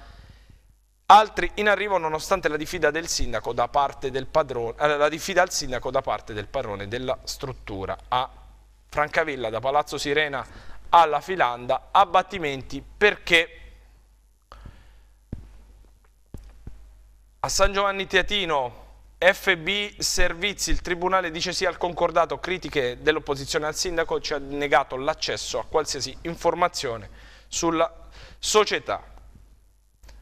altri in arrivo nonostante la diffida, del sindaco da parte del padrone, eh, la diffida al sindaco da parte del padrone della struttura. A Francavilla, da Palazzo Sirena alla Filanda, abbattimenti perché a San Giovanni Teatino FB Servizi, il Tribunale dice sì al concordato, critiche dell'opposizione al sindaco ci ha negato l'accesso a qualsiasi informazione sulla società.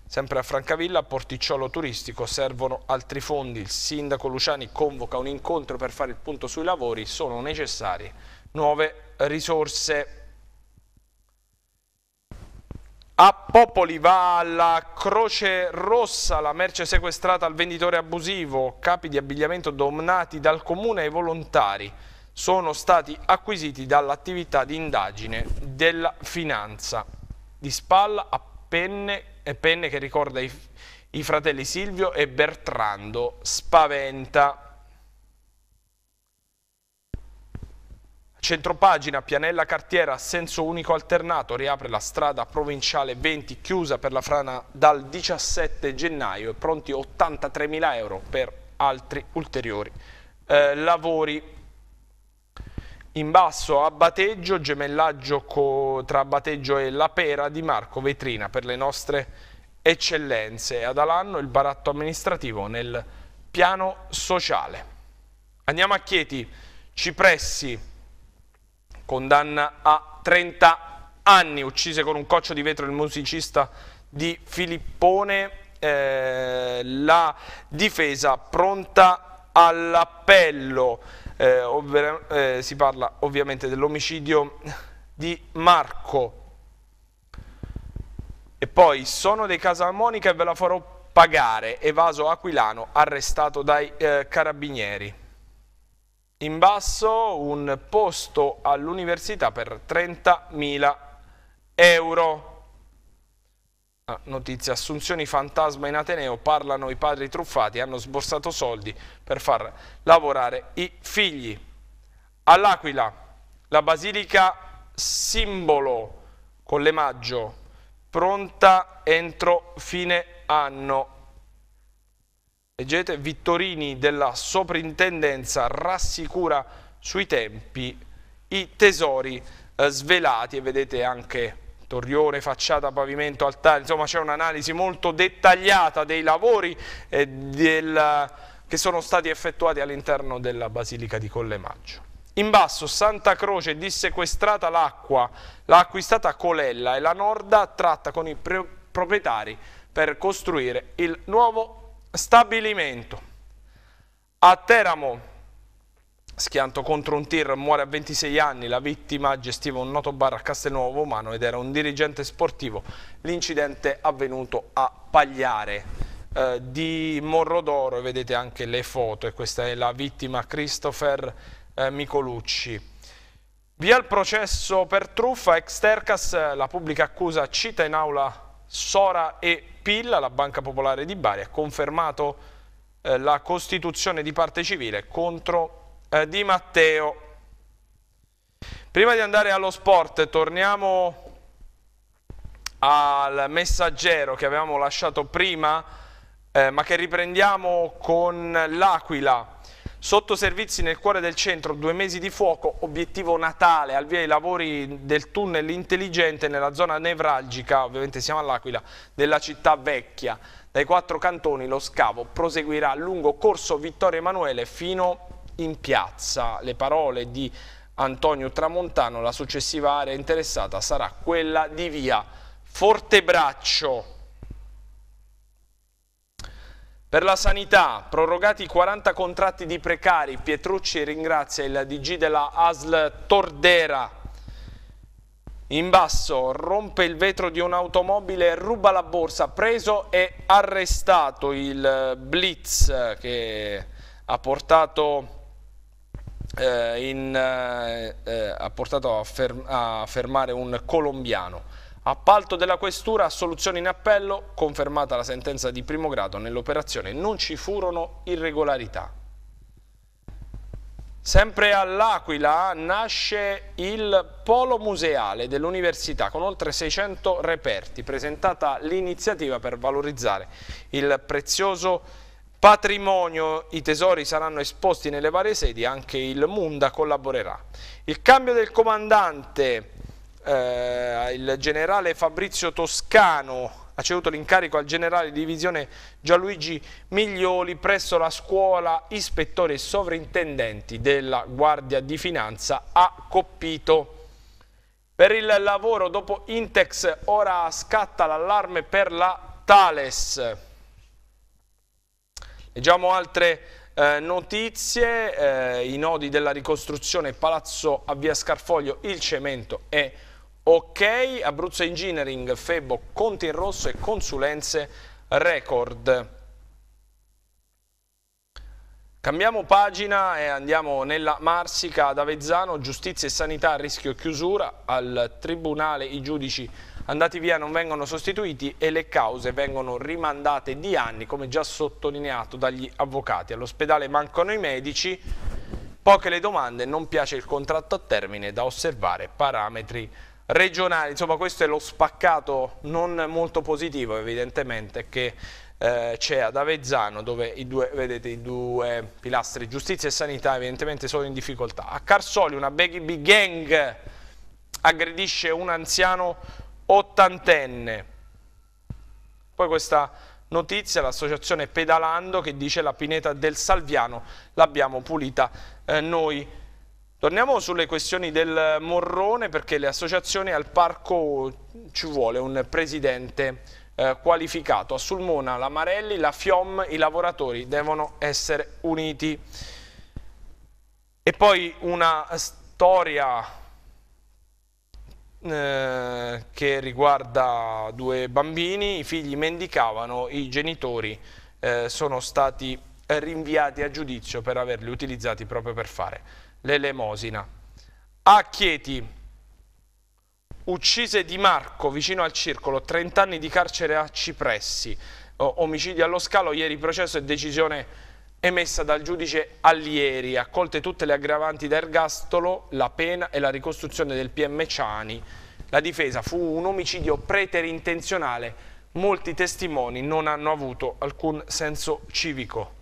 Sempre a Francavilla, a Porticciolo Turistico, servono altri fondi. Il sindaco Luciani convoca un incontro per fare il punto sui lavori, sono necessarie nuove risorse. A Popoli va alla Croce Rossa la merce sequestrata al venditore abusivo, capi di abbigliamento domnati dal comune ai volontari sono stati acquisiti dall'attività di indagine della finanza. Di spalla a penne, penne che ricorda i, i fratelli Silvio e Bertrando, spaventa. Centropagina, Pianella Cartiera, senso unico alternato, riapre la strada provinciale 20 chiusa per la frana dal 17 gennaio e pronti 83.000 euro per altri ulteriori eh, lavori. In basso a Bateggio, gemellaggio tra Bateggio e La Pera di Marco Vetrina per le nostre eccellenze. Ad Alanno il baratto amministrativo nel piano sociale. Andiamo a Chieti, Cipressi condanna a 30 anni, uccise con un coccio di vetro il musicista di Filippone, eh, la difesa pronta all'appello, eh, eh, si parla ovviamente dell'omicidio di Marco. E poi sono dei casa Casalmonica e ve la farò pagare, evaso aquilano arrestato dai eh, carabinieri in basso un posto all'università per 30.000 euro. Ah, notizia, assunzioni fantasma in Ateneo, parlano i padri truffati, hanno sborsato soldi per far lavorare i figli. All'Aquila, la basilica simbolo con le maggio, pronta entro fine anno Leggete, Vittorini della soprintendenza rassicura sui tempi i tesori eh, svelati e vedete anche torrione, facciata, pavimento, altare, insomma c'è un'analisi molto dettagliata dei lavori eh, del, che sono stati effettuati all'interno della Basilica di Collemaggio. In basso Santa Croce dissequestrata l'acqua, l'ha acquistata Colella e la Norda tratta con i proprietari per costruire il nuovo Stabilimento. A Teramo, schianto contro un tir, muore a 26 anni, la vittima gestiva un noto bar a Castelnuovo Umano ed era un dirigente sportivo. L'incidente avvenuto a Pagliare. Eh, di Morrodoro, vedete anche le foto, e questa è la vittima Christopher eh, Micolucci. Via il processo per truffa, ex Tercas, la pubblica accusa cita in aula Sora e PIL, la Banca Popolare di Bari, ha confermato eh, la costituzione di parte civile contro eh, Di Matteo. Prima di andare allo sport, torniamo al messaggero che avevamo lasciato prima, eh, ma che riprendiamo con l'Aquila Sottoservizi nel cuore del centro, due mesi di fuoco, obiettivo Natale, al via i lavori del tunnel intelligente nella zona nevralgica, ovviamente siamo all'Aquila, della città vecchia. Dai quattro cantoni lo scavo proseguirà lungo Corso Vittorio Emanuele fino in piazza. Le parole di Antonio Tramontano, la successiva area interessata sarà quella di via Fortebraccio. Per la sanità, prorogati 40 contratti di precari, Pietrucci ringrazia il DG della ASL Tordera. In basso rompe il vetro di un'automobile, ruba la borsa, preso e arrestato il blitz che ha portato, eh, in, eh, eh ha portato a, ferm a fermare un colombiano. Appalto della questura, assoluzione in appello, confermata la sentenza di primo grado nell'operazione, non ci furono irregolarità. Sempre all'Aquila nasce il Polo Museale dell'Università con oltre 600 reperti, presentata l'iniziativa per valorizzare il prezioso patrimonio. I tesori saranno esposti nelle varie sedi, anche il Munda collaborerà. Il cambio del comandante eh, il generale Fabrizio Toscano ha ceduto l'incarico al generale di divisione Gianluigi Miglioli presso la scuola ispettori e sovrintendenti della Guardia di Finanza a Coppito. Per il lavoro dopo Intex ora scatta l'allarme per la Thales. Leggiamo altre eh, notizie, eh, i nodi della ricostruzione Palazzo a Via Scarfoglio, il cemento e Ok, Abruzzo Engineering, Febo, Conti in Rosso e Consulenze Record. Cambiamo pagina e andiamo nella Marsica ad Avezzano, giustizia e sanità a rischio chiusura, al tribunale i giudici andati via non vengono sostituiti e le cause vengono rimandate di anni come già sottolineato dagli avvocati. All'ospedale mancano i medici, poche le domande, non piace il contratto a termine, da osservare parametri regionali, insomma questo è lo spaccato non molto positivo evidentemente che eh, c'è ad Avezzano dove i due, vedete, i due pilastri giustizia e sanità evidentemente sono in difficoltà. A Carsoli una baby gang aggredisce un anziano ottantenne. Poi questa notizia, l'associazione Pedalando che dice la pineta del Salviano l'abbiamo pulita eh, noi Torniamo sulle questioni del Morrone perché le associazioni al parco ci vuole un presidente eh, qualificato. A Sulmona, la Marelli, la Fiom, i lavoratori devono essere uniti. E poi una storia eh, che riguarda due bambini, i figli mendicavano, i genitori eh, sono stati rinviati a giudizio per averli utilizzati proprio per fare l'elemosina. A Chieti uccise Di Marco vicino al circolo, 30 anni di carcere a Cipressi, omicidio allo scalo, ieri processo e decisione emessa dal giudice Allieri, accolte tutte le aggravanti da ergastolo, la pena e la ricostruzione del PM Ciani. La difesa fu un omicidio preterintenzionale, molti testimoni non hanno avuto alcun senso civico.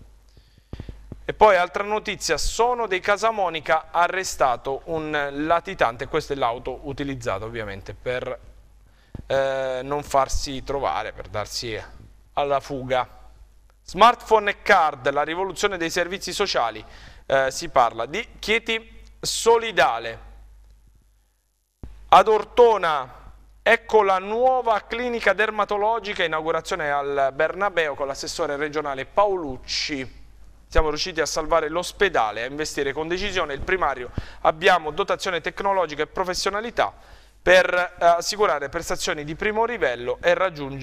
E poi altra notizia, sono dei Casamonica arrestato un latitante, questa è l'auto utilizzata ovviamente per eh, non farsi trovare, per darsi alla fuga. Smartphone e card, la rivoluzione dei servizi sociali, eh, si parla di Chieti Solidale. Ad Ortona Ecco la nuova clinica dermatologica, inaugurazione al Bernabeo con l'assessore regionale Paolucci siamo riusciti a salvare l'ospedale, a investire con decisione il primario, abbiamo dotazione tecnologica e professionalità per eh, assicurare prestazioni di primo livello e,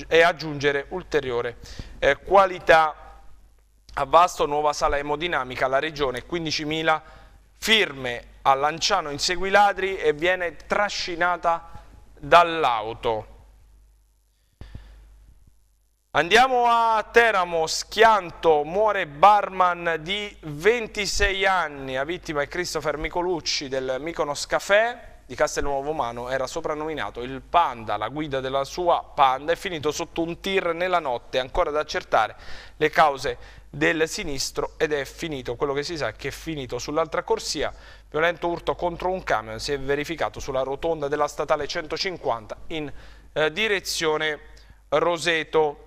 e aggiungere ulteriore eh, qualità a Vasto, nuova sala emodinamica, la regione 15.000 firme a Lanciano in Seguiladri e viene trascinata dall'auto. Andiamo a Teramo, schianto, muore barman di 26 anni, la vittima è Christopher Micolucci del Mykonos Café di Castelnuovo Mano era soprannominato il Panda, la guida della sua Panda, è finito sotto un tir nella notte, ancora da accertare le cause del sinistro ed è finito, quello che si sa è che è finito sull'altra corsia, violento urto contro un camion, si è verificato sulla rotonda della statale 150 in eh, direzione Roseto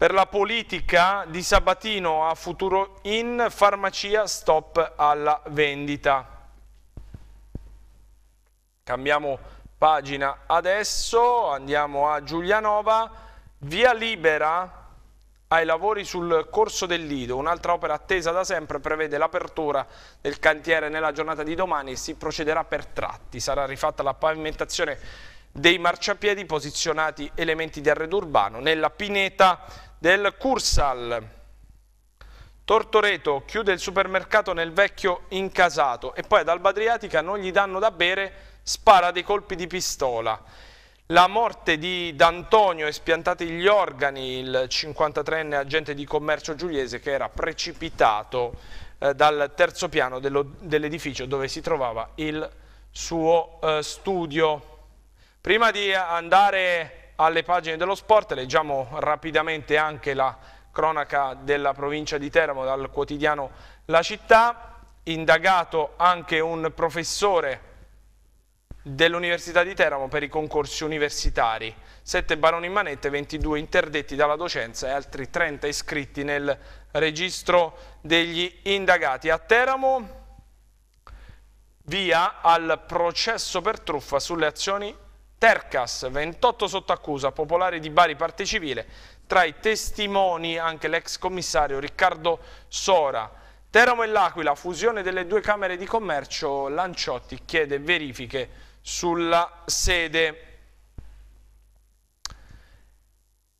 per la politica di Sabatino a Futuro in farmacia stop alla vendita. Cambiamo pagina adesso, andiamo a Giulianova, via libera ai lavori sul corso del Lido, un'altra opera attesa da sempre prevede l'apertura del cantiere nella giornata di domani e si procederà per tratti, sarà rifatta la pavimentazione dei marciapiedi posizionati elementi di arredo urbano nella pineta del Cursal. Tortoreto chiude il supermercato nel vecchio incasato e poi ad Alba Adriatica non gli danno da bere, spara dei colpi di pistola. La morte di D'Antonio e spiantati gli organi, il 53enne agente di commercio giuliese che era precipitato eh, dal terzo piano dell'edificio dell dove si trovava il suo eh, studio. Prima di andare alle pagine dello sport, leggiamo rapidamente anche la cronaca della provincia di Teramo dal quotidiano La Città, indagato anche un professore dell'Università di Teramo per i concorsi universitari, Sette baroni in manette, 22 interdetti dalla docenza e altri 30 iscritti nel registro degli indagati. A Teramo via al processo per truffa sulle azioni Tercas, 28 sotto accusa, popolare di Bari, parte civile, tra i testimoni anche l'ex commissario Riccardo Sora. Teramo e L'Aquila, fusione delle due Camere di Commercio, Lanciotti chiede verifiche sulla sede.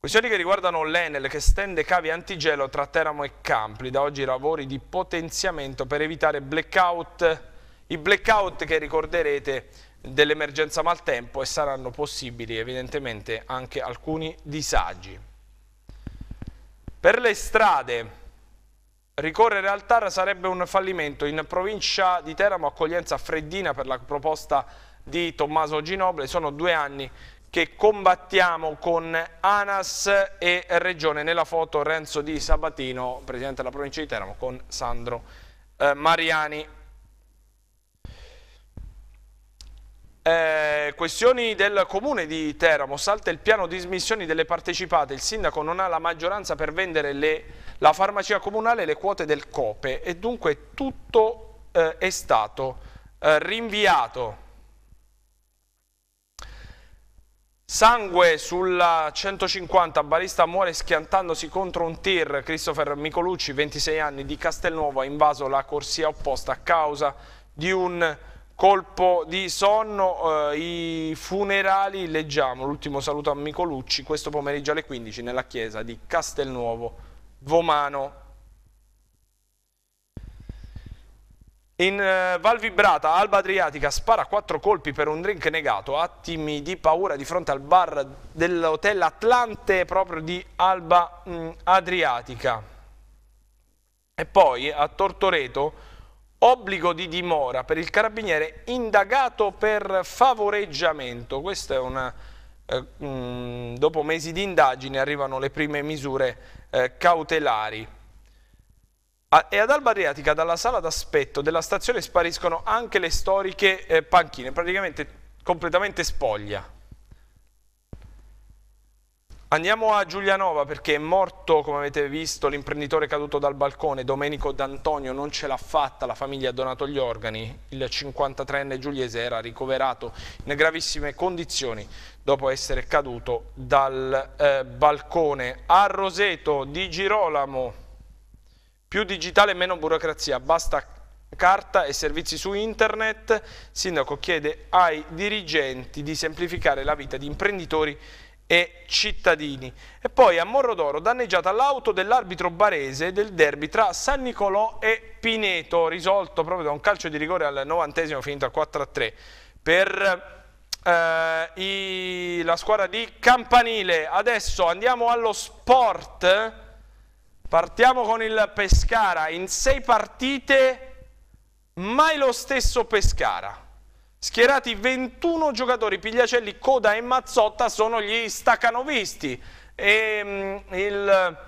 Questioni che riguardano l'Enel che stende cavi antigelo tra Teramo e Campli. Da oggi lavori di potenziamento per evitare blackout. I blackout che ricorderete dell'emergenza maltempo e saranno possibili evidentemente anche alcuni disagi. Per le strade ricorrere al TAR sarebbe un fallimento. In provincia di Teramo accoglienza freddina per la proposta di Tommaso Ginoble. Sono due anni che combattiamo con ANAS e Regione. Nella foto Renzo Di Sabatino, presidente della provincia di Teramo, con Sandro eh, Mariani. Eh, questioni del comune di Teramo, salta il piano di smissioni delle partecipate, il sindaco non ha la maggioranza per vendere le, la farmacia comunale e le quote del COPE e dunque tutto eh, è stato eh, rinviato. Sangue sulla 150, barista muore schiantandosi contro un tir, Christopher Micolucci, 26 anni, di Castelnuovo ha invaso la corsia opposta a causa di un colpo di sonno, eh, i funerali, leggiamo l'ultimo saluto a Micolucci questo pomeriggio alle 15 nella chiesa di Castelnuovo Vomano. In eh, Val Vibrata, Alba Adriatica spara quattro colpi per un drink negato, attimi di paura di fronte al bar dell'hotel Atlante proprio di Alba mh, mm, Adriatica. E poi a Tortoreto obbligo di dimora per il carabiniere indagato per favoreggiamento. Questa è una... Eh, mh, mm, dopo mesi di indagine arrivano le prime misure eh, cautelari. A, e ad Alba Adriatica dalla sala d'aspetto della stazione spariscono anche le storiche eh, panchine, praticamente completamente spoglia. Andiamo a Giulianova perché è morto, come avete visto, l'imprenditore caduto dal balcone, Domenico D'Antonio, non ce l'ha fatta, la famiglia ha donato gli organi, il 53enne giuliese era ricoverato in gravissime condizioni dopo essere caduto dal eh, balcone. A Roseto di Girolamo, più digitale meno burocrazia, basta carta e servizi su internet, sindaco chiede ai dirigenti di semplificare la vita di imprenditori e cittadini. E poi a Morro d'Oro danneggiata l'auto dell'arbitro barese del derby tra San Nicolò e Pineto, risolto proprio da un calcio di rigore al 90 finito al 4-3 per eh, i, la squadra di Campanile. Adesso andiamo allo sport. Partiamo con il Pescara. In sei partite mai lo stesso Pescara. Schierati 21 giocatori, Pigliacelli, Coda e Mazzotta sono gli staccanovisti. E, ehm, il,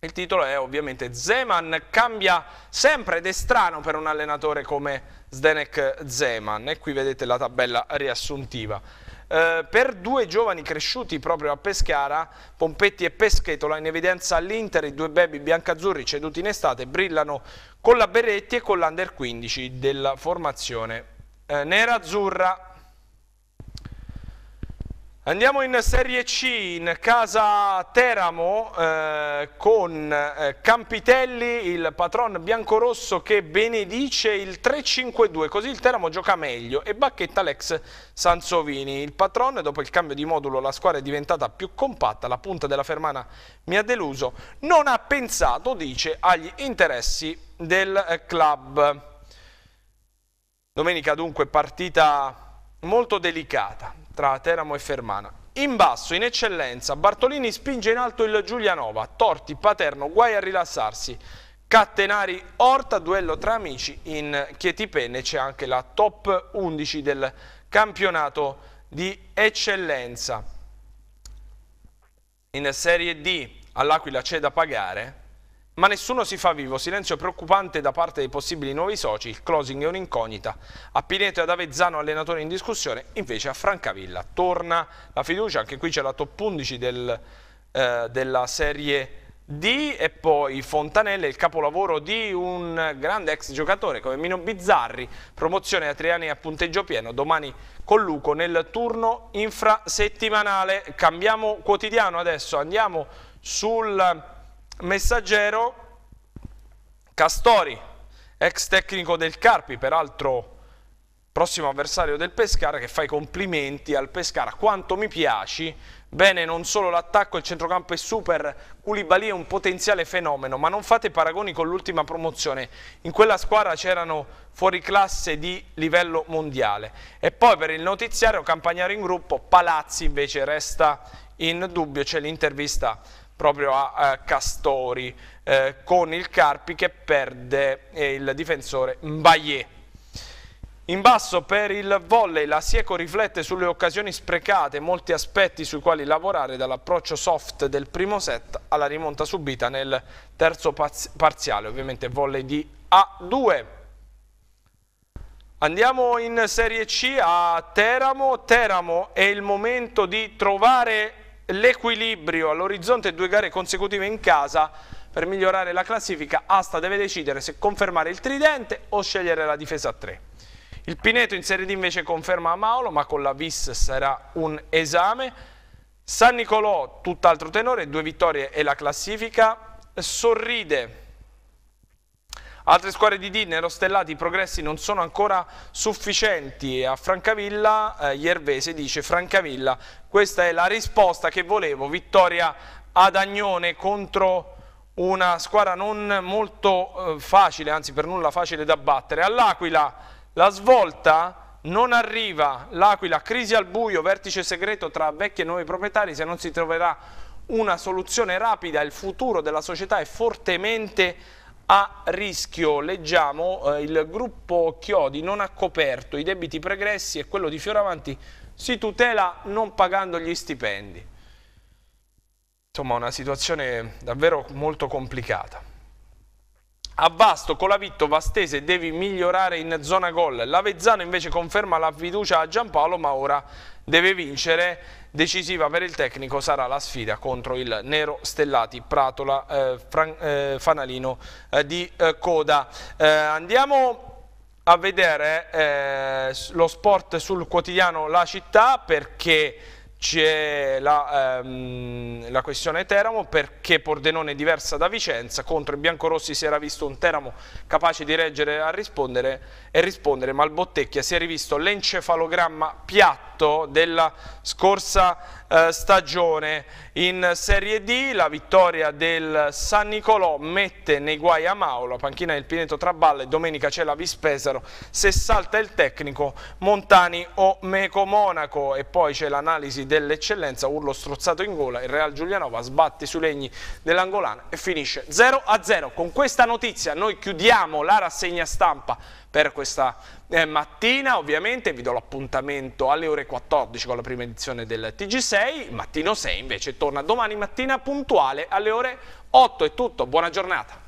il, titolo è ovviamente Zeman cambia sempre ed è strano per un allenatore come Zdenek Zeman. E qui vedete la tabella riassuntiva. Eh, per due giovani cresciuti proprio a Pescara, Pompetti e Peschetola, in evidenza all'Inter i due baby biancazzurri ceduti in estate brillano con la Berretti e con l'Under 15 della formazione eh, nera azzurra. Andiamo in Serie C, in casa Teramo, eh, con eh, Campitelli, il patron biancorosso che benedice il 3-5-2, così il Teramo gioca meglio, e bacchetta l'ex Sansovini. Il patron, dopo il cambio di modulo, la squadra è diventata più compatta, la punta della Fermana mi ha deluso, non ha pensato, dice, agli interessi del eh, club. Domenica dunque partita molto delicata tra Teramo e Fermana. In basso, in eccellenza, Bartolini spinge in alto il Giulianova, Torti, Paterno, guai a rilassarsi. Cattenari, Orta, duello tra amici in Chieti Penne c'è anche la top 11 del campionato di eccellenza. In Serie D all'Aquila c'è da pagare, ma nessuno si fa vivo, silenzio preoccupante da parte dei possibili nuovi soci, il closing è un'incognita. A Pineto e ad Avezzano allenatore in discussione, invece a Francavilla torna la fiducia, anche qui c'è la top 11 del, eh, della Serie D e poi Fontanella, il capolavoro di un grande ex giocatore come Mino Bizzarri, promozione a Triani a punteggio pieno, domani con Luco nel turno infrasettimanale. Cambiamo quotidiano adesso, andiamo sul Messaggero Castori, ex tecnico del Carpi, peraltro prossimo avversario del Pescara, che fa i complimenti al Pescara. Quanto mi piaci, bene non solo l'attacco, il centrocampo è super, Koulibaly è un potenziale fenomeno, ma non fate paragoni con l'ultima promozione. In quella squadra c'erano fuoriclasse di livello mondiale. E poi per il notiziario Campagnaro in gruppo, Palazzi invece resta in dubbio, c'è l'intervista proprio a, Castori eh, con il Carpi che perde eh, il difensore Mbaye. In basso per il volley la Sieco riflette sulle occasioni sprecate, molti aspetti sui quali lavorare dall'approccio soft del primo set alla rimonta subita nel terzo parziale, ovviamente volley di A2. Andiamo in Serie C a Teramo, Teramo è il momento di trovare l'equilibrio all'orizzonte due gare consecutive in casa per migliorare la classifica Asta deve decidere se confermare il tridente o scegliere la difesa a tre il Pineto in Serie D invece conferma a Maolo ma con la Vis sarà un esame San Nicolò tutt'altro tenore due vittorie e la classifica sorride Altre squadre di D nero stellati, i progressi non sono ancora sufficienti. A Francavilla, eh, Iervese dice Francavilla, questa è la risposta che volevo, vittoria ad Agnone contro una squadra non molto eh, facile, anzi per nulla facile da battere. All'Aquila la svolta non arriva l'Aquila, crisi al buio, vertice segreto tra vecchi e nuovi proprietari, se non si troverà una soluzione rapida il futuro della società è fortemente a rischio, leggiamo, eh, il gruppo Chiodi non ha coperto i debiti pregressi e quello di Fioravanti si tutela non pagando gli stipendi. Insomma una situazione davvero molto complicata. A Vasto, Colavitto, Vastese devi migliorare in zona gol. L'Avezzano invece conferma la fiducia a Giampaolo ma ora deve vincere. Decisiva per il tecnico sarà la sfida contro il Nero Stellati, Pratola, eh, Fran, eh, Fanalino eh, di eh, Coda. Eh, andiamo a vedere eh, lo sport sul quotidiano La Città perché c'è la, ehm, la, questione Teramo perché Pordenone è diversa da Vicenza, contro i biancorossi si era visto un Teramo capace di reggere a rispondere e rispondere, ma al Bottecchia si è rivisto l'encefalogramma piatto della scorsa eh, stagione. In Serie D la vittoria del San Nicolò mette nei guai a Maula, panchina del Pineto Traballa e domenica c'è la Vispesaro, se salta il tecnico Montani o Meco Monaco e poi c'è l'analisi dell'eccellenza, urlo strozzato in gola, il Real Giulianova sbatte sui legni dell'Angolana e finisce 0 a 0. Con questa notizia noi chiudiamo la rassegna stampa per questa eh, mattina ovviamente vi do l'appuntamento alle ore 14 con la prima edizione del TG6, mattino 6 invece torna domani mattina puntuale alle ore 8 è tutto, buona giornata.